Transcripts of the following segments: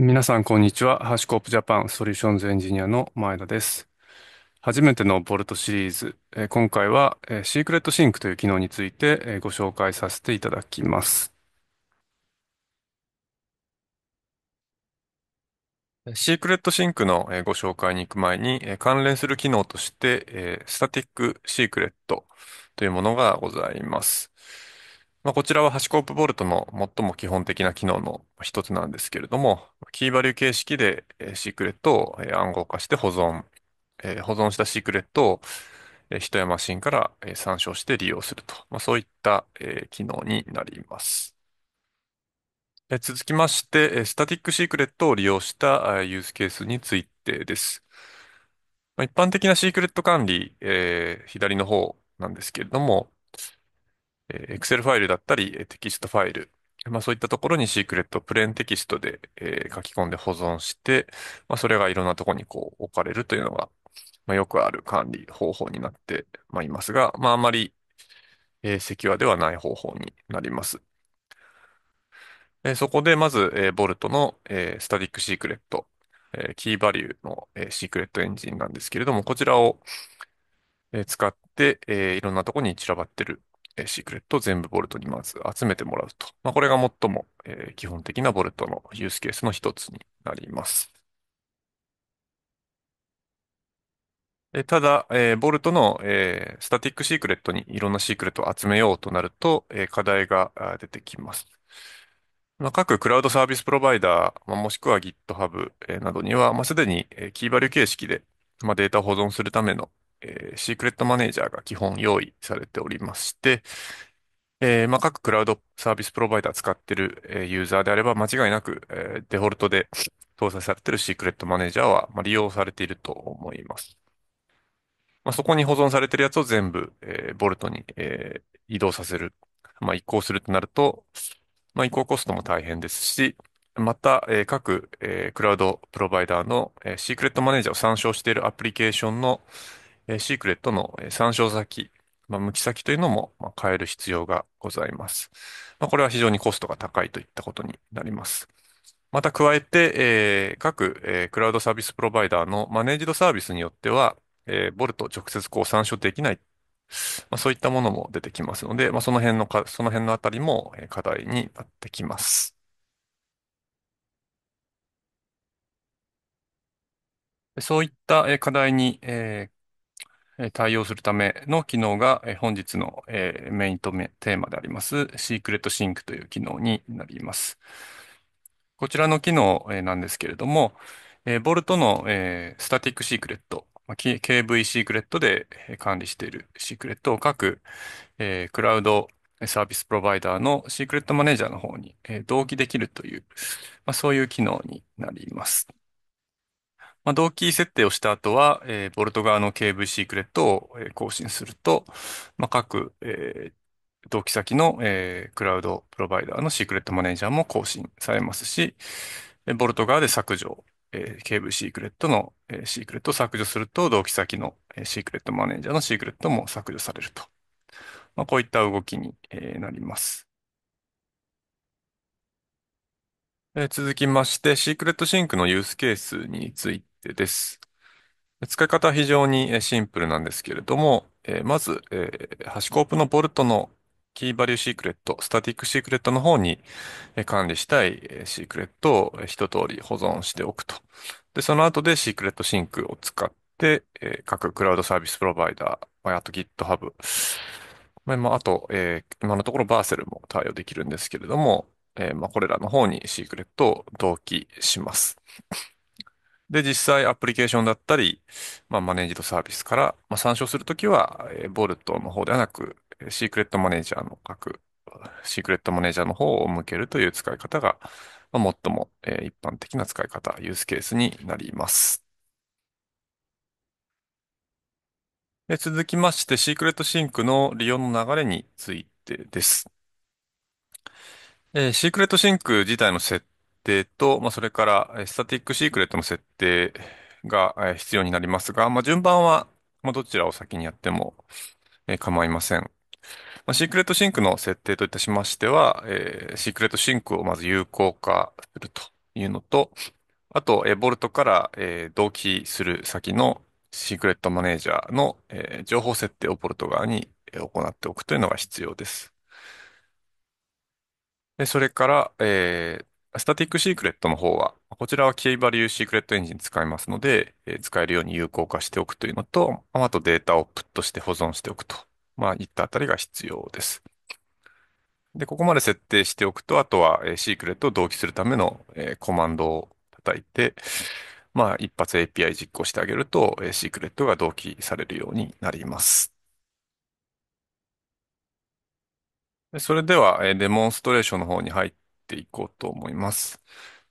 皆さん、こんにちは。ハッシュコープジャパンソリューションズエンジニアの前田です。初めてのボルトシリーズ。えー今回は、えーシークレットシンクという機能について、えーご紹介させていただきます。シークレットシンクの、えーご紹介に行く前に、えー関連する機能として、えースタティックシークレットというものがございます。まあ、こちらはハシコープボルトの最も基本的な機能の一つなんですけれども、キーバリュー形式でシークレットを暗号化して保存、保存したシークレットを人やマシンから参照して利用すると、まあ、そういった機能になります。続きまして、スタティックシークレットを利用したユースケースについてです。一般的なシークレット管理、え左の方なんですけれども、えー、Excel ファイルだったり、えテキストファイル、まあそういったところにシークレット、プレーンテキストで、えー書き込んで保存して、まあそれがいろんなところにこう置かれるというのが、まあよくある管理方法になって、まあ、いますが、まああまり、えーセキュアではない方法になります。えーそこでまず、えーボルトの、えースタティックシークレット、えーキーバリューの、えーシークレットエンジンなんですけれども、こちらを、えー使って、えーいろんなところに散らばってるシークレットを全部ボルトにまず集めてもらうと。まあ、これが最も、えー、基本的なボルトのユースケースの一つになります。えただ、えー、ボルトの、えー、スタティックシークレットにいろんなシークレットを集めようとなると、え課題が出てきます。まあ、各クラウドサービスプロバイダー、まあ、もしくは GitHub などには、まあ、すでにキーバリュー形式で、まあ、データを保存するためのえー、シークレットマネージャーが基本用意されておりまして、えーまあ、各クラウドサービスプロバイダー使ってる、えーユーザーであれば間違いなく、えーデフォルトで搭載されてるシークレットマネージャーは、まあ、利用されていると思います。まあ、そこに保存されてるやつを全部、えーボルトに、えー移動させる。まあ、移行するとなると、まあ、移行コストも大変ですし、また、えー各、えークラウドプロバイダーの、えーシークレットマネージャーを参照しているアプリケーションの、シークレットの参照先、まあ、向き先というのもまあ変える必要がございます。まあ、これは非常にコストが高いといったことになります。また加えて、え各、えクラウドサービスプロバイダーのマネージドサービスによっては、えボルト直接こう参照できない、まあ、そういったものも出てきますので、まあ、その辺のか、その辺のあたりもえ課題になってきます。そういったえ課題にえー対応するための機能が本日のメインとテーマであります Secret Sync という機能になります。こちらの機能なんですけれども、ボルトのスタティックシークレット、KV シークレットで管理しているシークレットを各クラウドサービスプロバイダーのシークレットマネージャーの方に同期できるという、そういう機能になります。まあ、同期設定をした後は、えー、ボルト側の KV シークレットを、えー、更新すると、まあ、各、えー、同期先の、えー、クラウドプロバイダーのシークレットマネージャーも更新されますし、えー、ボルト側で削除、えー、KV シークレットの、えー、シークレットを削除すると、同期先の、えー、シークレットマネージャーのシークレットも削除されると。まあ、こういった動きに、えー、なります。続きまして、シークレットシンクのユースケースについです。使い方は非常にシンプルなんですけれども、えーまず、えーハシコープのボルトのキーバリューシークレット、スタティックシークレットの方に管理したいシークレットを一通り保存しておくと。で、その後でシークレットシンクを使って、えー各クラウドサービスプロバイダー、まああと GitHub、まあまああと、えー今のところバーセルも対応できるんですけれども、えーまあこれらの方にシークレットを同期します。で、実際アプリケーションだったり、まあ、マネージドサービスから、まあ、参照するときは、えーボルトの方ではなく、シークレットマネージャーの各、シークレットマネージャーの方を向けるという使い方が、まあ、最も、えー一般的な使い方、ユースケースになります。で、続きまして、シークレットシンクの利用の流れについてです。えーシークレットシンク自体の設定と、まあ、それから、スタティックシークレットの設定がえ必要になりますが、まあ、順番は、まあ、どちらを先にやってもえ構いません。まあ、シークレットシンクの設定といたしましては、えーシークレットシンクをまず有効化するというのと、あと、えーボルトから、えー同期する先のシークレットマネージャーの、えー情報設定をボルト側にえ行っておくというのが必要です。でそれから、えースタティックシークレットの方は、こちらはキーバリューシークレットエンジン使いますので、えー使えるように有効化しておくというのと、あとデータをプットして保存しておくと、まあ、いったあたりが必要です。で、ここまで設定しておくと、あとは、えーシークレットを同期するための、えーコマンドを叩いて、まあ、一発 API 実行してあげると、えーシークレットが同期されるようになります。でそれでは、えデモンストレーションの方に入ってていこうと思います。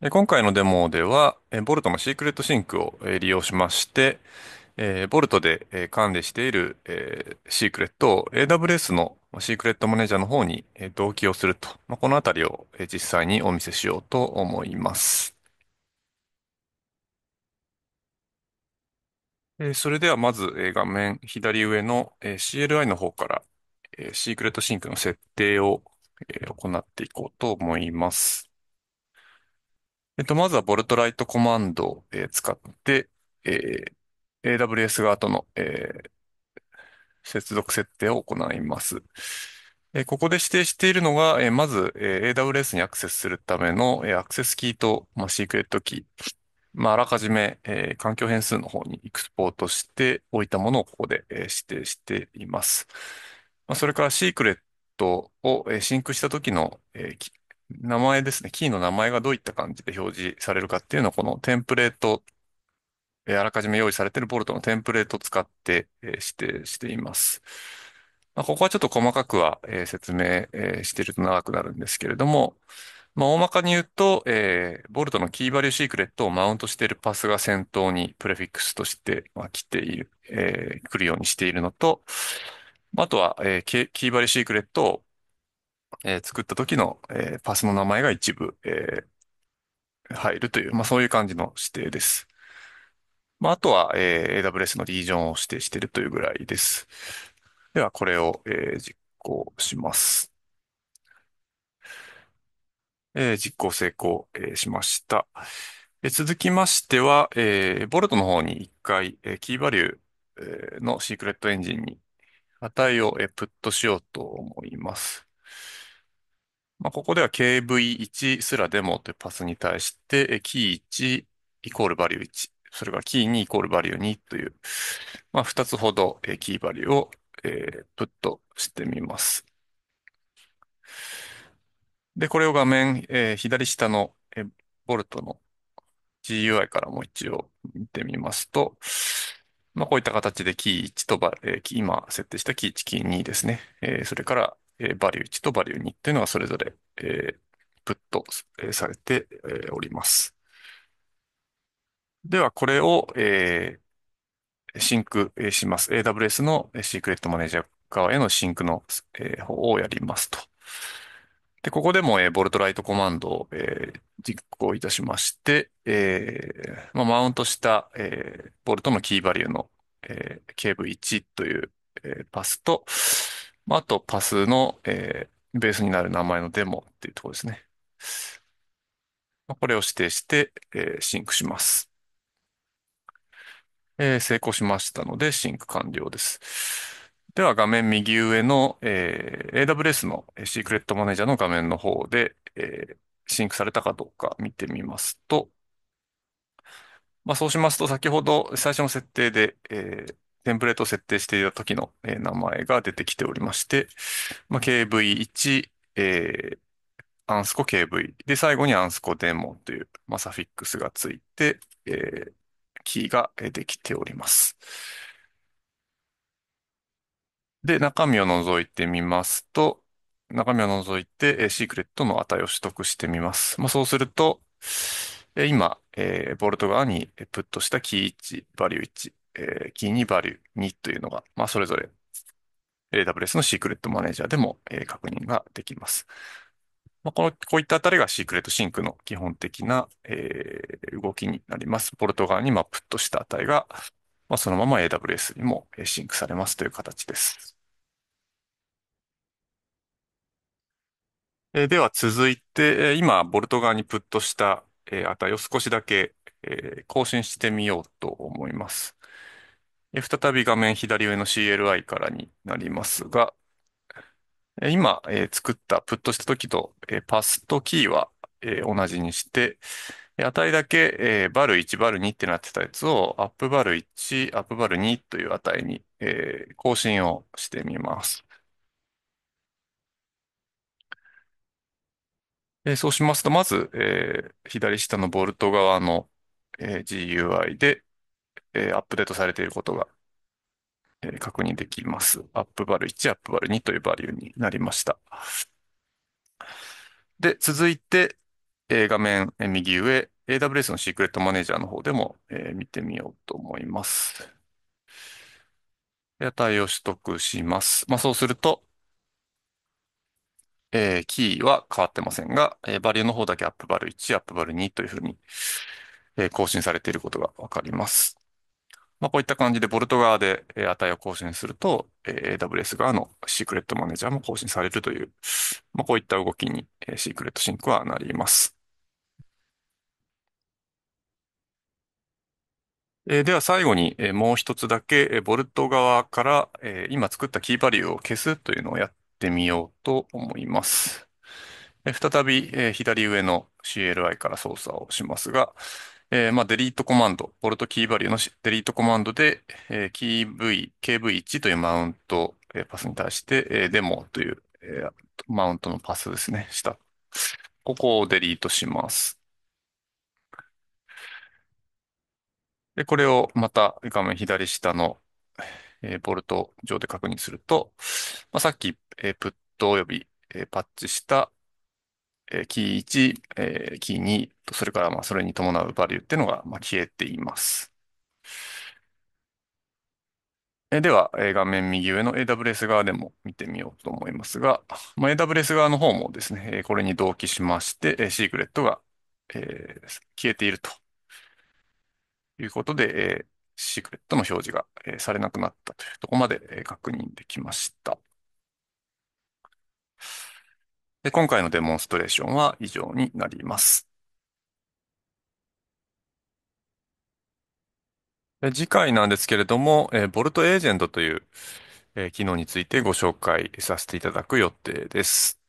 で今回のデモでは、えボルトのシークレットシンクを利用しまして、えボルトでえ管理しているえシークレットを AWS のシークレットマネージャーの方にえ同期をすると、まあ、このあたりをえ実際にお見せしようと思います。えそれではまずえ画面左上のえ CLI の方からえシークレットシンクの設定をえー行っていこうと思います。えっと、まずはボルトライトコマンドを、えー使って、えー AWS 側との、えー接続設定を行います。えーここで指定しているのが、えーまず、えー AWS にアクセスするための、えーアクセスキーと、まあ、シークレットキー。まあ、あらかじめ、えー環境変数の方にエクスポートしておいたものをここで、えー指定しています。まあ、それからシークレットをシンクした時の、えー、名前ですね、キーの名前がどういった感じで表示されるかっていうのを、このテンプレート、えー、あらかじめ用意されているボルトのテンプレートを使って、えー、指定しています。まあ、ここはちょっと細かくは、えー、説明、えー、してると長くなるんですけれども、まあ、大まかに言うと、えー、ボルトのキーバリューシークレットをマウントしているパスが先頭にプレフィックスとして、まあ、来ている、えー、来るようにしているのと、あとは、えーキーーバリシークレットを、えー作った時の、えーパスの名前が一部、えー入るという、まあ、そういう感じの指定です。まあ、あとは、えー AWS のリージョンを指定しているというぐらいです。では、これを、えー実行します。えー実行成功、えーしました。えー続きましては、えーボルトの方に一回、えーキーバリューえーのシークレットエンジンに値をえプットしようと思います。まあ、ここでは KV1 すらデモというパスに対して、えキー1イコールバリュー1、それからキー2イコールバリュー2という、まあ、2つほどえキーバリューをえプットしてみます。で、これを画面、え左下のえボルトの GUI からも一応見てみますと、まあ、こういった形でキー1とバ、えー、今設定したキー1、キー2ですね。えー、それから、えー、バリュー1とバリュー2っていうのがそれぞれ、えー、プット、えされて、えー、おります。では、これを、えー、シンクします。AWS のシークレットマネージャー側へのシンクの、えー、方をやりますと。で、ここでも、えー、ボルトライトコマンドを、えー、実行いたしまして、えーまあ、マウントした、えー、ボルトのキーバリューのえー、ブ1という、えパスと、まあ、あとパスの、えベースになる名前のデモっていうところですね。まあ、これを指定して、えシンクします。え成功しましたので、シンク完了です。では画面右上の、え AWS のシークレットマネージャーの画面の方で、えシンクされたかどうか見てみますと、まあ、そうしますと、先ほど最初の設定で、えーテンプレートを設定していた時の、えー名前が出てきておりまして、まあ、KV1、えーアンスコ KV。で、最後にアンスコデモという、まあ、サフィックスがついて、えーキーがえできております。で、中身を覗いてみますと、中身を覗いて、えーシークレットの値を取得してみます。まあ、そうすると、えー今、えー、ボルト側にプットしたキー1、バリュー1、えー、キー2、バリュー2というのが、まあ、それぞれ AWS のシークレットマネージャーでも、えー、確認ができます。まあ、この、こういったあたりがシークレットシンクの基本的な、えー、動きになります。ボルト側にまあプットした値が、まあ、そのまま AWS にもシンクされますという形です。えー、では続いて、今、ボルト側にプットしたえー、値を少しだけ、えー、更新してみようと思います。えー、再び画面左上の CLI からになりますが、えー、今、えー、作ったプットした時と、えー、パスとキーは、えー、同じにして、値だけ、えー、バル1、バル2ってなってたやつを、アップバル1、アップバル2という値に、えー、更新をしてみます。えーそうしますと、まず、えー左下のボルト側の、えー GUI で、えーアップデートされていることが、えー確認できます。アップバル1、アップバル2というバリューになりました。で、続いて、えー画面えー右上、AWS のシークレットマネージャーの方でも、えー見てみようと思います。値を取得します。まあ、そうすると、えーキーは変わってませんが、えーバリューの方だけアップバル1、アップバル2というふうに、えー更新されていることがわかります。まあ、こういった感じで、ボルト側でえー値を更新すると、えー AWS 側のシークレットマネージャーも更新されるという、まあ、こういった動きに、えーシークレットシンクはなります。えーでは最後に、えーもう一つだけ、えーボルト側から、えー今作ったキーバリューを消すというのをやっってみようと思います。え再び、えー左上の CLI から操作をしますが、えーまあ、デリートコマンド、ボルトキーバリューのしデリートコマンドで、えーキー V、KV1 というマウント、えーパスに対して、えーデモという、えーマウントのパスですね、したここをデリートします。で、これをまた画面左下のえボルト上で確認すると、まあ、さっき、えプット及び、えパッチした、えキー1、えキー2と、それからまあそれに伴うバリューっていうのがまあ消えています。えでは、え画面右上の AWS 側でも見てみようと思いますが、まあ、AWS 側の方もですね、えこれに同期しまして、えシークレットが、え消えているということで、えシークレットの表示が、えー、されなくなったというところまで、えー、確認できました。で、今回のデモンストレーションは以上になります。で次回なんですけれども、えー、ボルトエージェントという、えー、機能についてご紹介させていただく予定です。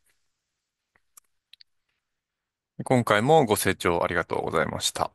今回もご清聴ありがとうございました。